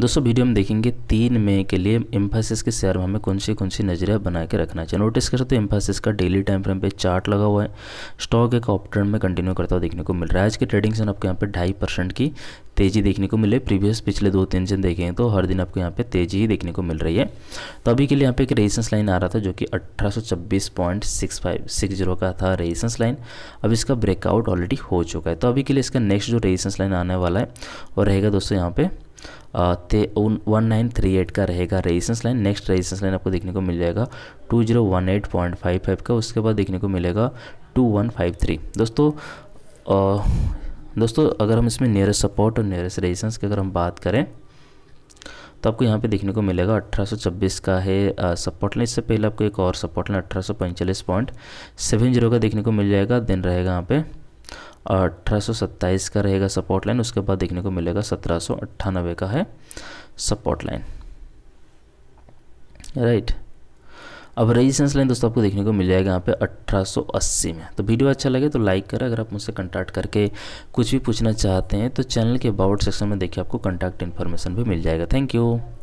दोस्तों वीडियो में देखेंगे तीन मई के लिए एम्फासिस के शेयर में हमें कौन सी कौन सी नजरिया बना के रखना चाहिए नोटिस कर सकते हो का डेली टाइम फ्रेम पे चार्ट लगा हुआ है स्टॉक एक ऑप ट्रेंड में कंटिन्यू करता हुआ देखने को मिल रहा है आज के ट्रेडिंग से आपको यहाँ पे ढाई परसेंट की तेजी देखने को मिले प्रीवियस पिछले दो तीन दिन देखें तो हर दिन आपको यहाँ पे तेजी ही देखने को मिल रही है तो अभी के लिए यहाँ पे एक रेजिस्टेंस लाइन आ रहा था जो कि अट्ठारह का था रेजिस्टेंस लाइन अब इसका ब्रेकआउट ऑलरेडी हो चुका है तो अभी के लिए इसका नेक्स्ट जो रेजिस्टेंस लाइन आने वाला है वो रहेगा दोस्तों यहाँ पे ते उन वन नाइन थ्री एट का रहेगा resistance line next resistance line आपको देखने को मिल जाएगा two zero one eight point five five का उसके बाद देखने को मिलेगा टू वन फाइव थ्री दोस्तों आ, दोस्तों अगर हम इसमें नियरेस्ट सपोर्ट और नियरेस्ट रेजिस्टेंस की अगर हम बात करें तो आपको यहाँ पे देखने को मिलेगा 1826 का है सपोर्ट लाइन इससे पहले आपको एक और सपोर्ट लाइन अठारह का देखने को मिल जाएगा दिन रहेगा यहाँ पे अठारह का रहेगा सपोर्ट लाइन उसके बाद देखने को मिलेगा सत्रह का है सपोर्ट लाइन राइट अब रेजिस्टेंस लाइन दोस्तों आपको देखने को मिल जाएगा यहाँ पे 1880 में तो वीडियो अच्छा लगे तो लाइक करें अगर आप मुझसे कंटैक्ट करके कुछ भी पूछना चाहते हैं तो चैनल के अबाउट सेक्शन में देखिए आपको कंटैक्ट इन्फॉर्मेशन भी मिल जाएगा थैंक यू